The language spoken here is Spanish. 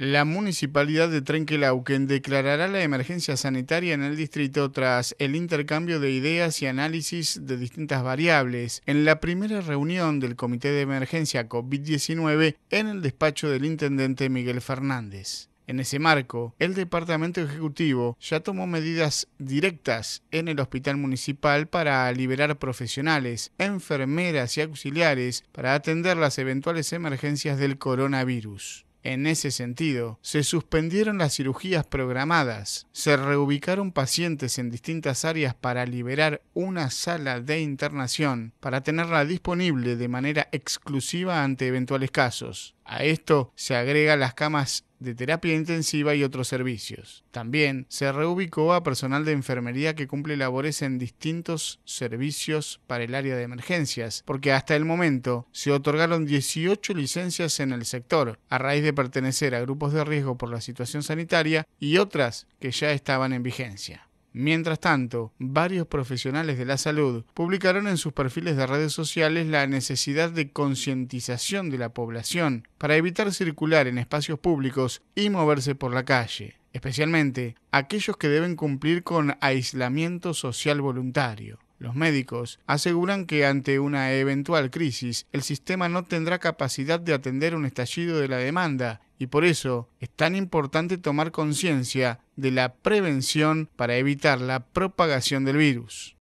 La municipalidad de Trenquelauquen declarará la emergencia sanitaria en el distrito tras el intercambio de ideas y análisis de distintas variables en la primera reunión del Comité de Emergencia COVID-19 en el despacho del intendente Miguel Fernández. En ese marco, el Departamento Ejecutivo ya tomó medidas directas en el Hospital Municipal para liberar profesionales, enfermeras y auxiliares para atender las eventuales emergencias del coronavirus. En ese sentido, se suspendieron las cirugías programadas, se reubicaron pacientes en distintas áreas para liberar una sala de internación para tenerla disponible de manera exclusiva ante eventuales casos. A esto se agrega las camas de terapia intensiva y otros servicios. También se reubicó a personal de enfermería que cumple labores en distintos servicios para el área de emergencias, porque hasta el momento se otorgaron 18 licencias en el sector, a raíz de pertenecer a grupos de riesgo por la situación sanitaria y otras que ya estaban en vigencia. Mientras tanto, varios profesionales de la salud publicaron en sus perfiles de redes sociales la necesidad de concientización de la población para evitar circular en espacios públicos y moverse por la calle, especialmente aquellos que deben cumplir con aislamiento social voluntario. Los médicos aseguran que ante una eventual crisis el sistema no tendrá capacidad de atender un estallido de la demanda y por eso es tan importante tomar conciencia de la prevención para evitar la propagación del virus.